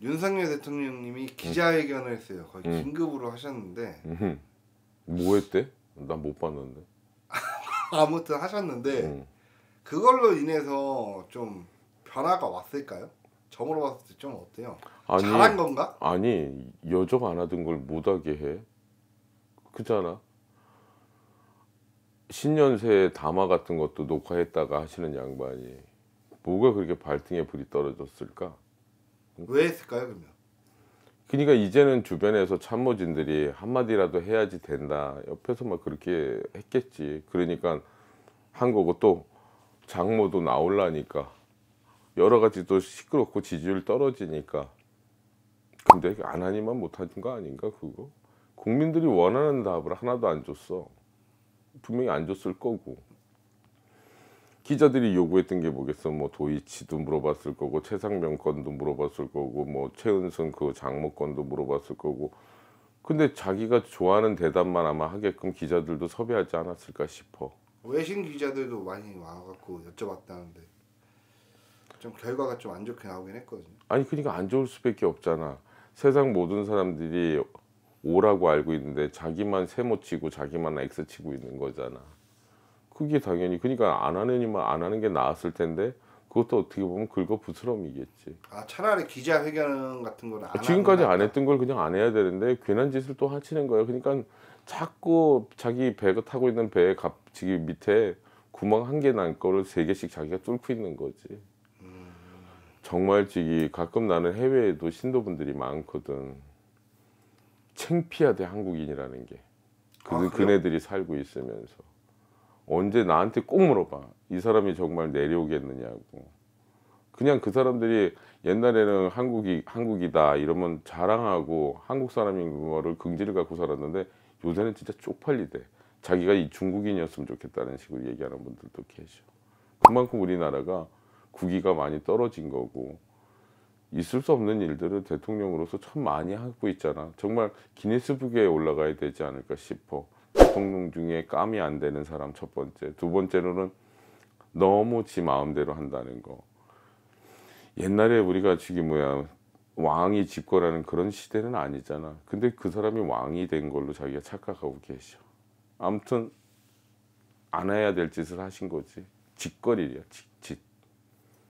윤석열 대통령님이 음. 기자회견을 했어요. 거의 음. 긴급으로 하셨는데. 뭐 했대? 난 못 봤는데. 아무튼 하셨는데 음. 그걸로 인해서 좀 변화가 왔을까요? 점으로 봤을 때 좀 어때요? 아니, 잘한 건가? 아니 여적 안 하던 걸 못하게 해. 그잖아. 신년새 담화 같은 것도 녹화했다가 하시는 양반이 뭐가 그렇게 발등에 불이 떨어졌을까? 왜 했을까요 그러면? 그러니까 이제는 주변에서 참모진들이 한마디라도 해야지 된다 옆에서 막 그렇게 했겠지 그러니까 한 거고 또 장모도 나올라니까 여러 가지 또 시끄럽고 지지율 떨어지니까 근데 안 하니만 못하는 거 아닌가 그거 국민들이 원하는 답을 하나도 안 줬어 분명히 안 줬을 거고 기자들이 요구했던 게 뭐겠어 뭐 도이치도 물어봤을 거고 최상명 건도 물어봤을 거고 뭐 최은순 그 장모 건도 물어봤을 거고 근데 자기가 좋아하는 대답만 아마 하게끔 기자들도 섭외하지 않았을까 싶어 외신 기자들도 많이 와갖고 여쭤봤다는데 좀 결과가 좀 안 좋게 나오긴 했거든요 아니 그러니까 안 좋을 수밖에 없잖아 세상 모든 사람들이 오라고 알고 있는데 자기만 세모 치고 자기만 X 치고 있는 거잖아 그게 당연히 그러니까 안 하느니만 뭐 안 하는 게 나았을 텐데 그것도 어떻게 보면 긁어 부스럼이겠지. 아 차라리 기자회견 같은 거안 지금까지 안 했던 걸 그냥 안 해야 되는데 괜한 짓을 또 하시는 거예요. 그러니까 자꾸 자기 배가 타고 있는 배의 갑지기 밑에 구멍 한 개 난 거를 세 개씩 자기가 뚫고 있는 거지. 정말 지기 가끔 나는 해외에도 신도분들이 많거든. 챙피하대 한국인이라는 게. 그, 아, 그네들이 살고 있으면서. 언제 나한테 꼭 물어봐. 이 사람이 정말 내려오겠느냐고. 그냥 그 사람들이 옛날에는 한국이 한국이다 이러면 자랑하고 한국 사람인 거를 긍지를 갖고 살았는데 요새는 진짜 쪽팔리대. 자기가 이 중국인이었으면 좋겠다는 식으로 얘기하는 분들도 계셔. 그만큼 우리나라가 국위가 많이 떨어진 거고 있을 수 없는 일들을 대통령으로서 참 많이 하고 있잖아. 정말 기네스북에 올라가야 되지 않을까 싶어. 대통령 중에 깜이 안 되는 사람 첫 번째 두 번째로는 너무 지 마음대로 한다는 거 옛날에 우리가 지금 뭐야 왕이 집권하는 그런 시대는 아니잖아 근데 그 사람이 왕이 된 걸로 자기가 착각하고 계셔 아무튼 안 해야 될 짓을 하신 거지 직거리야 직짓